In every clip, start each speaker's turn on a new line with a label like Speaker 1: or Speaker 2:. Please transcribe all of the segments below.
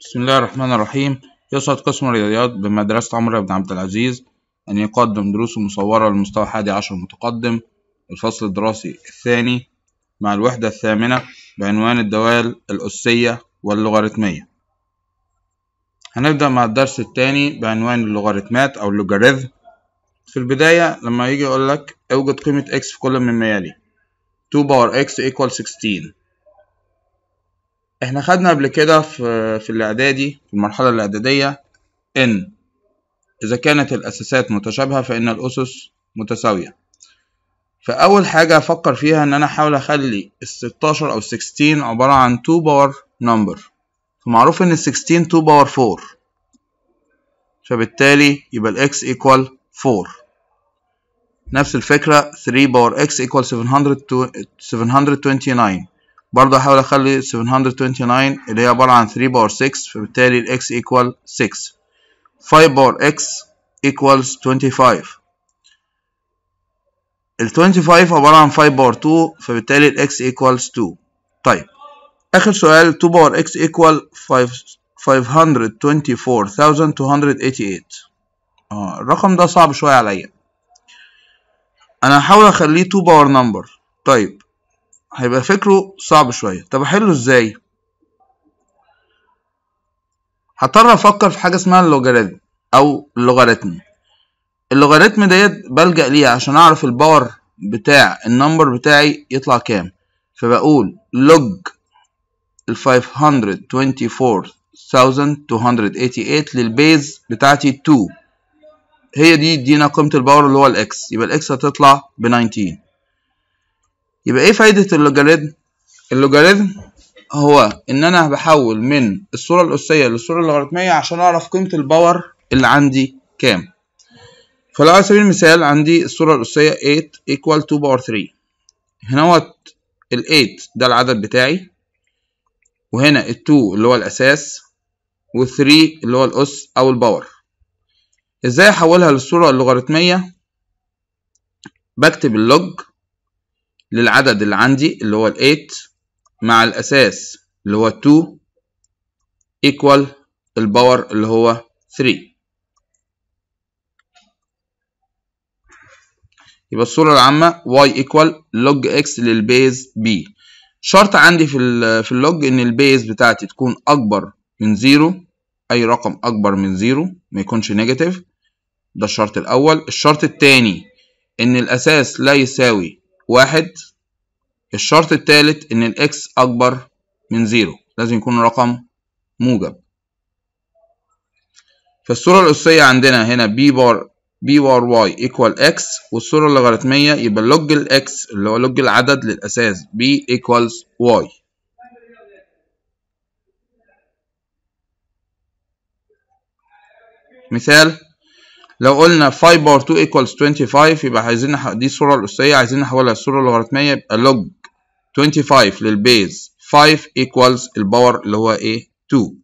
Speaker 1: بسم الله الرحمن الرحيم يسعد قسم الرياضيات بمدرسة عمر بن عبد العزيز أن يقدم دروس مصورة لمستوى حادي عشر متقدم الفصل الدراسي الثاني مع الوحدة الثامنة بعنوان الدوال الأسية واللوغاريتمية هنبدأ مع الدرس الثاني بعنوان اللوغاريتمات أو اللوغاريتم في البداية لما يجي يقول لك اوجد قيمة x في كل مما يلي 2 باور x equal 16 احنا خدنا قبل كده في في الاعدادي في المرحله الاعداديه ان اذا كانت الاساسات متشابهه فان الاسس متساويه فاول حاجه افكر فيها ان انا احاول اخلي ال16 او 16 عباره عن 2 باور نمبر فمعروف ان ال 16 2 باور 4 فبالتالي يبقى الاكس ايكوال 4 نفس الفكره 3 باور اكس ايكوال 729 برضه هحاول اخلي 729 اللي هي عبارة عن 3 باور 6 فبالتالي الاكس ايكوال 6 5 باور اكس equals 25 ال 25 عبارة عن 5 باور 2 فبالتالي الاكس x 2 طيب آخر سؤال 2 باور اكس ايكوال 524288 آه الرقم ده صعب شوية عليا أنا هحاول أخليه 2 باور نمبر طيب هيبقى فكره صعب شوية طب أحله إزاي؟ هضطر أفكر في حاجة اسمها اللوغاريتم أو اللوغاريتم اللوغاريتم ديت بلجأ ليها عشان أعرف الباور بتاع النمبر بتاعي يطلع كام فبقول لوج ال 524288 للبيز بتاعتي 2 هي دي دينا قيمة الباور اللي هو الإكس يبقى الإكس هتطلع ب 19 يبقى ايه فايدة اللوجاريتم اللوجاريتم هو ان انا بحول من الصورة الأسية للصورة اللوغاريتمية عشان اعرف قيمة الباور اللي عندي كام فلو على سبيل المثال عندي الصورة الأسية 8 equal 2 باور 3 هنوت ال 8 ده العدد بتاعي وهنا ال 2 اللي هو الأساس وال 3 اللي هو الأس أو الباور ازاي احولها للصورة اللوغاريتمية بكتب اللوج للعدد اللي عندي اللي هو ال 8 مع الأساس اللي هو 2 equal الباور اللي هو 3 يبقى الصورة العامة y equal log x للبيز b شرط عندي في في اللوج ان البيز بتاعتي تكون اكبر من زيرو اي رقم اكبر من زيرو ما يكونش نيجاتيف ده الشرط الاول الشرط التاني ان الاساس لا يساوي واحد الشرط الثالث إن الإكس أكبر من زيرو لازم يكون رقم موجب فالصورة الأسية عندنا هنا بي بار بي بار واي ايكوال اكس والصورة اللوغاريتمية يبقى لوج الاكس اللي هو لوج العدد للأساس بي ايكوالز واي مثال لو قلنا 5 باور 2 equals 25 يبقى عايزين نح... دي الصورة الأسية عايزين نحولها الصورة اللوغاريتمية يبقى log 25 للبيز 5 equals الباور اللي هو ايه 2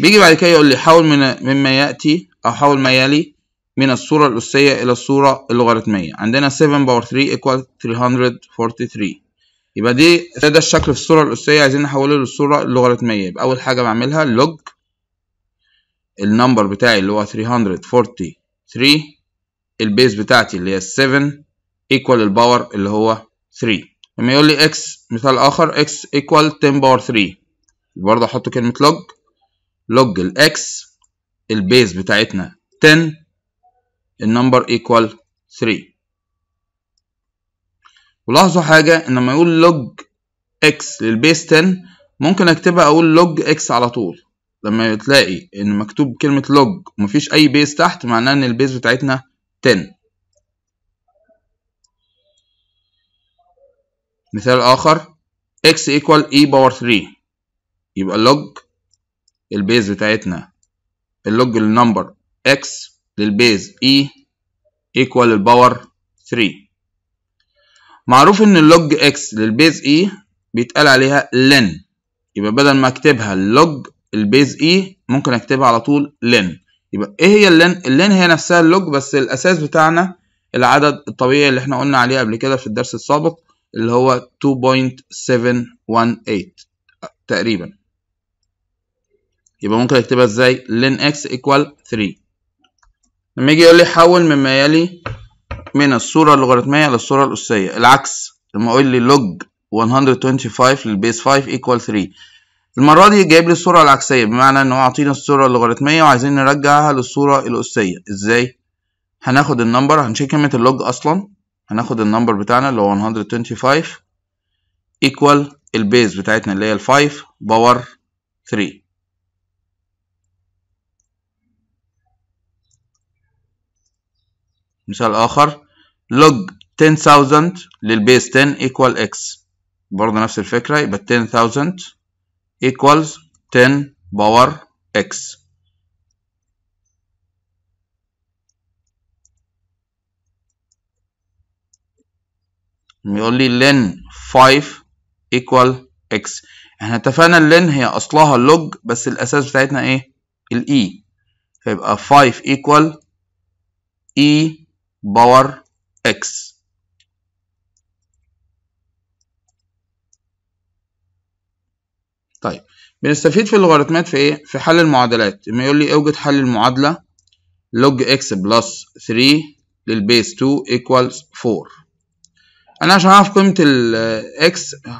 Speaker 1: بيجي بعد كده يقول لي حول من مما يأتي أو حول ما يلي من الصورة الأسية إلى الصورة اللوغاريتمية عندنا 7 باور 3 equals 343 يبقى دي ده الشكل في الصورة الأسية عايزين نحوله للصورة اللوغاريتمية يبقى أول حاجة بعملها لوج النمبر بتاعي اللي هو 343 البيز بتاعتي اللي هي 7 ايكوال الباور اللي هو 3 لما يقول لي اكس مثال آخر اكس ايكوال 10 باور 3 برضه أحط كلمة لوج لوج الاكس البيز بتاعتنا 10 النمبر ايكوال 3 ولاحظوا حاجة ان لما يقول لوج اكس للبيس 10 ممكن اكتبها اقول لوج اكس على طول لما تلاقي ان مكتوب كلمة لوج ومفيش اي بيس تحت معناه ان البيس بتاعتنا 10 مثال اخر x equal e power 3 يبقى log البيز بتاعتنا اللوج النمبر x للبيز e equal الباور 3 معروف ان اللوج اكس للبيز اي e بيتقال عليها لن يبقى بدل ما اكتبها اللوج البيز اي e ممكن اكتبها على طول لن يبقى ايه هي اللن اللن هي نفسها اللوج بس الاساس بتاعنا العدد الطبيعي اللي احنا قلنا عليه قبل كده في الدرس السابق اللي هو 2.718 تقريبا يبقى ممكن اكتبها ازاي لن اكس ايكوال 3 لما يجي يقول لي حول مما يلي من الصورة اللوغاريتمية للصورة الأسية العكس لما أقول لي لوج 125 للبيس 5 equal 3 المرة دي جايب لي الصورة العكسية بمعنى إن هو عاطينا الصورة اللوغاريتمية وعايزين نرجعها للصورة الأسية إزاي؟ هناخد النمبر هنشيل كلمة اللوج أصلا هناخد النمبر بتاعنا اللي هو 125 equal البيز بتاعتنا اللي هي ال 5 باور 3 مثال آخر log 10000 للبيس 10 equal x برضه نفس الفكرة يبقى 10000 equals 10 باور x يقول لي لين 5 equal x احنا اتفقنا len هي اصلها log بس الاساس بتاعتنا ايه الاي e. فيبقى 5 equal e باور X طيب بنستفيد في اللوغاريتمات في ايه في حل المعادلات لما يقول لي اوجد حل المعادله لوج X بلس 3 للبيس 2 ايكوالز 4 انا عشان اعرف قيمه X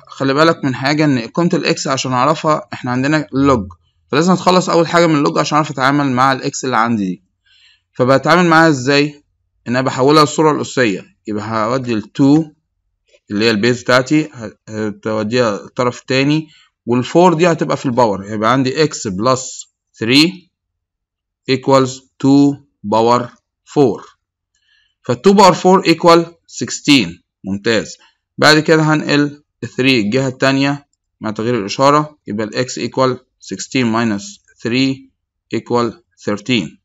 Speaker 1: خلي بالك من حاجه ان قيمه X عشان اعرفها احنا عندنا لوج فلازم اتخلص اول حاجه من اللوج عشان اعرف اتعامل مع X اللي عندي دي فبتعامل معاها ازاي ان انا بحولها للصورة الاسية يبقى هودي التو اللي هي البيز بتاعتي هتوديها الطرف التاني والفور دي هتبقى في الباور يبقى عندي اكس بلس 3 ايكوالز 2 باور 4 ف 2 باور 4 ايكوال 16 ممتاز بعد كده هنقل 3 الجهة التانية مع تغيير الإشارة يبقى الاكس ايكوال 16 ماينس 3 ايكوال 13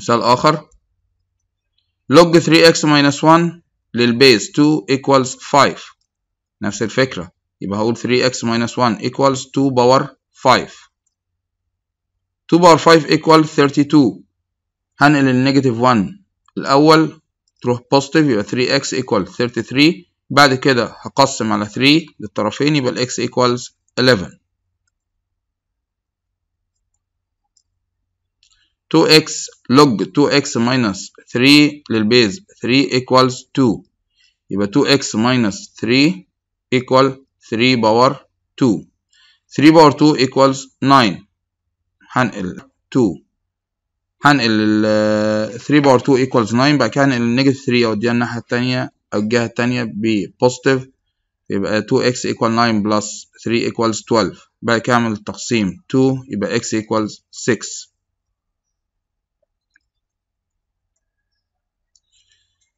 Speaker 1: مثال آخر log 3x minus 1 للبيز 2 equals 5 نفس الفكرة يبقى هقول 3x minus 1 equals 2 power 5 2 power 5 equals 32 هنقل النيجاتيف 1 الأول تروح positive يبقى 3x equals 33 بعد كده هقسم على 3 للطرفين يبقى الx equals 11 2x log 2x minus 3 للبيز 3 equals 2 يبقى 2x minus 3 equal 3 باور 2 3 باور 2 equals 9 هنقل 2 هنقل 3 باور 2 equals 9 بعد كده هنقل النيجاتيف 3 اوديها الناحية التانية أو الجهة التانية positive يبقى 2x equal 9 plus 3 equals 12 بعد كده التقسيم تقسيم 2 يبقى x equals 6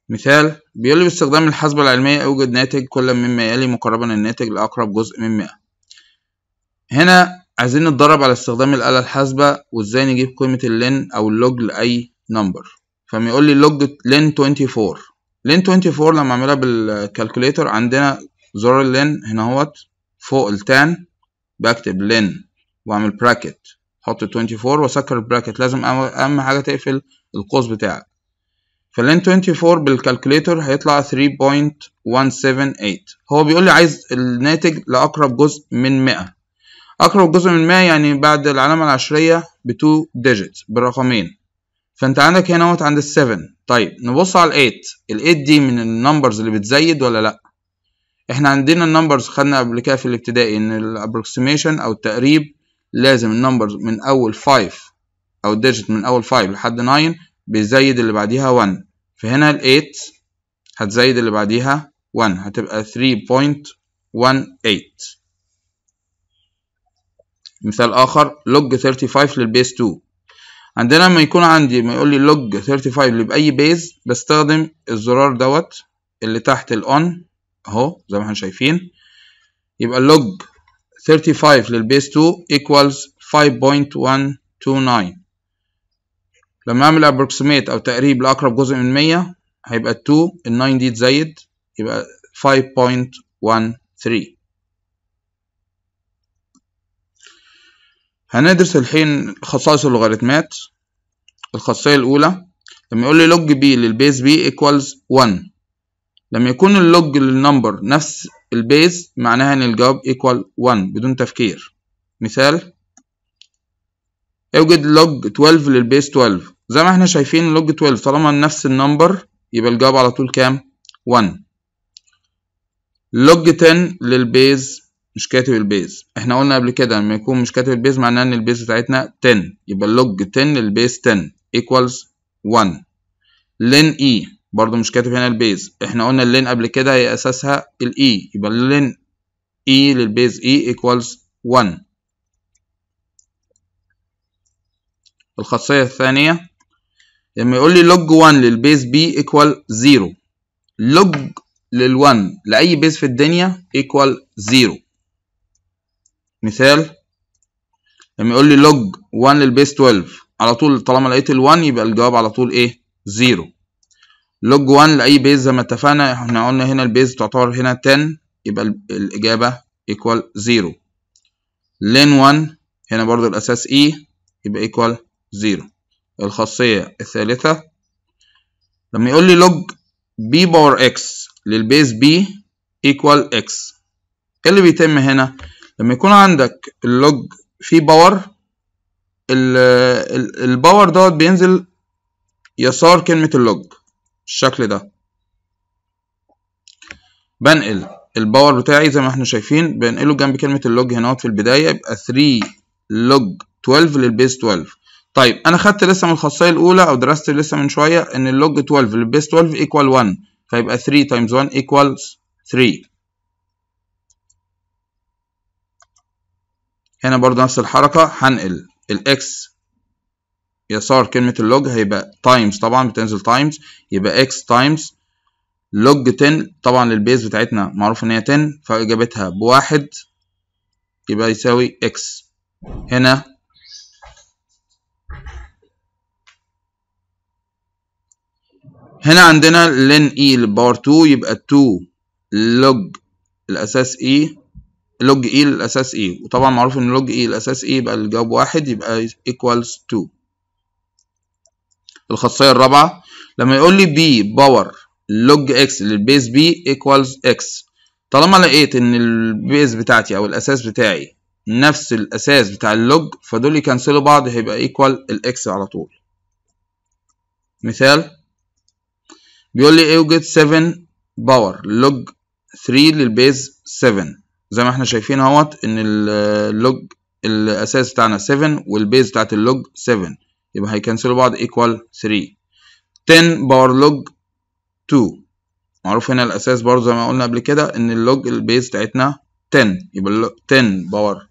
Speaker 1: مثال بيقول باستخدام الحاسبة العلمية أوجد ناتج كل مما يلي مقربا الناتج لأقرب جزء من 100 هنا عايزين نتدرب على استخدام الآلة الحاسبة وإزاي نجيب قيمة اللين أو اللوج لأي نمبر فبيقول لي لوج لين 24 لين 24 لما أعملها بالكالكوليتر عندنا زرار اللين هنا هوت فوق التان بكتب لين وأعمل براكت أحط 24 وأسكر البراكت لازم أهم حاجة تقفل القوس بتاعك في 24 بالكالكوليتر هيطلع 3.178 هو بيقول لي عايز الناتج لأقرب جزء من 100 أقرب جزء من 100 يعني بعد العلامة العشرية ب 2 ديجيت بالرقمين فأنت عندك هنا اهوت عند 7 طيب نبص على ال 8 ال 8 دي من النمبرز اللي بتزيد ولا لأ؟ احنا عندنا النمبرز خدنا قبل كده في الابتدائي ان الابروكسيميشن او التقريب لازم النمبرز من اول 5 او ديجيت من اول 5 لحد 9 بيزيد اللي بعديها 1 فهنا ال 8 هتزيد اللي بعديها 1 هتبقى 3.18 مثال آخر log 35 للبيز 2 عندنا لما يكون عندي ما يقول لي log 35 لبأي بيز بستخدم الزرار دوت اللي تحت الأون أهو زي ما احنا شايفين يبقى log 35 للبيز 2 equals 5.129 لما اعمل ابروكسيميت او تقريب لاقرب جزء من 100 هيبقى 2 ال 9 دي تزايد يبقى 5.13 هندرس الحين خصائص اللوغاريتمات الخاصية الأولى لما يقول لي لوج بي للبيز بي equals 1 لما يكون اللوج للنمبر نفس البيز معناها إن الجواب equal 1 بدون تفكير مثال اوجد لوج 12 للبيز 12 زي ما احنا شايفين لوج 12 طالما نفس النمبر يبقى الجواب على طول كام 1 لوج 10 للبيز مش كاتب البيز احنا قلنا قبل كده لما يكون مش كاتب البيز معناه ان البيز بتاعتنا 10 يبقى اللوج 10 للبيز 10 equals 1 لين اي برضو مش كاتب هنا البيز احنا قلنا اللين قبل كده هي اساسها الاي e. يبقى اللين اي e للبيز اي e equals 1 الخاصية الثانية لما يقول لي لوج 1 للبيز بي ايكوال 0 لوج لل1 لاي بيز في الدنيا ايكوال 0 مثال لما يقول لي لوج 1 للبيز 12 على طول طالما لقيت ال1 يبقى الجواب على طول ايه 0 لوج 1 لاي بيز زي ما اتفقنا احنا قلنا هنا البيز تعتبر هنا 10 يبقى الاجابه ايكوال 0 لين 1 هنا برضو الاساس اي e، يبقى ايكوال 0 الخاصية الثالثة لما يقول لي log b باور x للبيز b equal x ايه اللي بيتم هنا لما يكون عندك اللوج فيه باور الباور دوت بينزل يسار كلمة اللوج بالشكل ده بنقل الباور بتاعي زي ما احنا شايفين بنقله جنب كلمة اللوج هنا في البداية يبقى 3 لوج 12 للبيز 12 طيب انا خدت لسه من الخاصيه الاولى او درست لسه من شويه ان اللوج 12 للبيس 12 ايكوال 1 فيبقى 3 تايمز 1 ايكوالز 3 هنا برضو نفس الحركه هنقل الاكس يسار كلمه اللوج هيبقى تايمز طبعا بتنزل تايمز يبقى اكس تايمز لوج 10 طبعا للبيز بتاعتنا معروف ان هي 10 فاجابتها بواحد يبقى يساوي اكس هنا هنا عندنا لين اي للباور 2 يبقى 2 لوج الاساس اي لوج اي للاساس اي e. وطبعا معروف ان لوج اي e للاساس اي e يبقى الجواب واحد يبقى ايكوالز 2 الخاصيه الرابعه لما يقول لي بي باور لوج اكس للبيز بي ايكوالز اكس طالما لقيت ان البيز بتاعتي او الاساس بتاعي نفس الاساس بتاع اللوج فدول يكنسلوا بعض هيبقى ايكوال الاكس على طول مثال بيقول لي اوجد 7 باور لوج 3 للبيز 7 زي ما احنا شايفين اهوت ان اللوج الاساس بتاعنا 7 والبيز بتاعت اللوج 7 يبقى هيكنسلوا بعض ايكوال 3 10 باور لوج 2 معروف هنا الاساس برضه زي ما قلنا قبل كده ان اللوج البيز بتاعتنا 10 يبقى 10 باور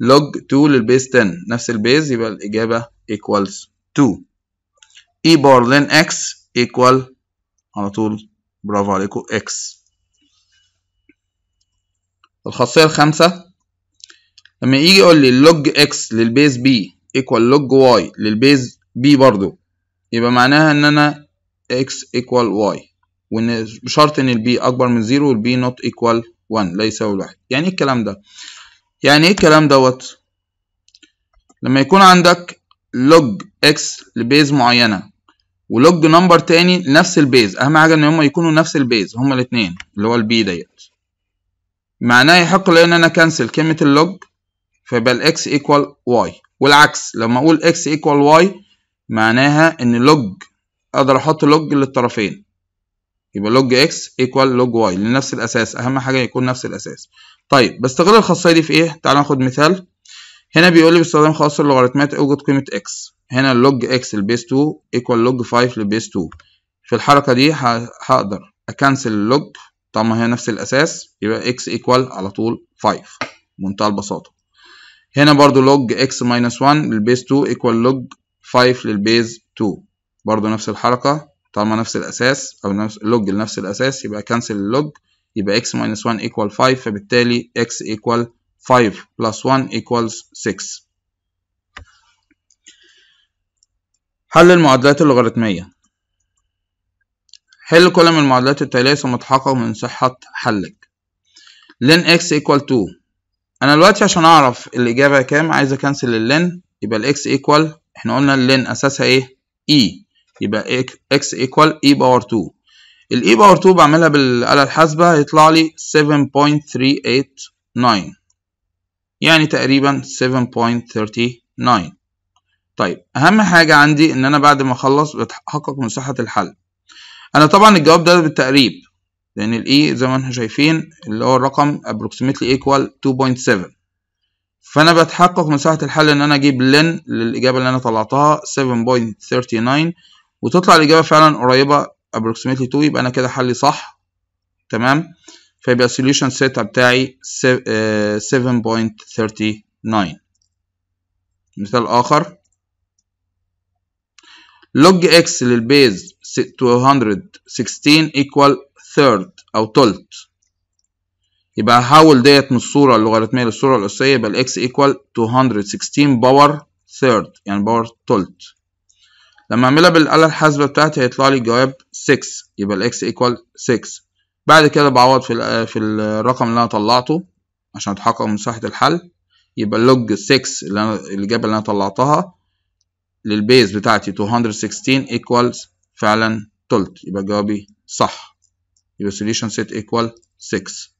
Speaker 1: لوج 2 للبيز 10 نفس البيز يبقى الاجابه ايكوالز 2 اي باور لين اكس ايكوال على طول برافو عليكم اكس الخاصية الخامسة لما يجي يقول لي log x للبيز b equal log y للبيز b برضو يبقى معناها ان انا x equal y وان بشرط ان البي اكبر من زيرو والبي نوت equal 1 لا يساوي الواحد يعني ايه الكلام ده يعني ايه الكلام دوت لما يكون عندك log x لبيز معينة ولوج نمبر تاني نفس البيز اهم حاجه ان هما يكونوا نفس البيز هما الاثنين اللي هو البي ديت معناه يحق لي ان انا كنسل كلمه اللوج فيبقى الاكس ايكوال واي والعكس لما اقول اكس ايكوال واي معناها ان لوج اقدر احط لوج للطرفين يبقى لوج اكس ايكوال لوج واي لنفس الاساس اهم حاجه يكون نفس الاساس طيب بستغل الخاصيه دي في ايه تعال ناخد مثال هنا بيقول لي باستخدام خاص اللوغاريتمات اوجد قيمه اكس هنا اللوج اكس لبيس 2 ايكوال لوج 5 لبيس 2 في الحركة دي هقدر اكنسل اللوج طالما هي نفس الاساس يبقى اكس ايكوال على طول 5 بمنتهى البساطة هنا برضو لوج اكس ماينس 1 للبيس 2 ايكوال لوج 5 للبيز 2 برضو نفس الحركة طالما نفس الاساس او نفس لوج لنفس الاساس يبقى كنسل اللوج يبقى اكس ماينس 1 ايكوال 5 فبالتالي اكس ايكوال 5 بلس 1 ايكوالز 6 حل المعادلات اللوغاريتمية حل كل من المعادلات التالية ثم تحقق من صحة حلك لين x equal 2 أنا دلوقتي عشان أعرف الإجابة كام عايز أكنسل اللين يبقى ال x equal إحنا قلنا اللين أساسها إيه؟ e يبقى x equal e باور 2 ال e باور 2 بعملها بالآلة الحاسبة هيطلع لي 7.389 يعني تقريبا 7.39 طيب اهم حاجه عندي ان انا بعد ما اخلص بتحقق من صحه الحل انا طبعا الجواب ده بالتقريب لان الاي e زي ما احنا شايفين اللي هو الرقم approximately equal 2.7 فانا بتحقق من صحه الحل ان انا اجيب لن للاجابه اللي انا طلعتها 7.39 وتطلع الاجابه فعلا قريبه approximately 2 يبقى انا كده حلي صح تمام فيبقى السوليوشن سيت بتاعي 7.39 آه، مثال اخر log x للبيز 216 equal third او تلت يبقى هحول ديت من الصورة اللوغاريتمية للصورة الأسية يبقى الإكس إيكوال 216 باور ثيرد يعني باور تلت لما أعملها بالآلة الحاسبة بتاعتي هيطلع لي جواب 6 يبقى الإكس إيكوال 6 بعد كده بعوض في في الرقم اللي أنا طلعته عشان أتحقق من صحة الحل يبقى اللوج 6 اللي أنا الإجابة اللي أنا طلعتها للبيز بتاعتي 216 equals فعلا تلت يبقى جوابي صح يبقى solution set equal 6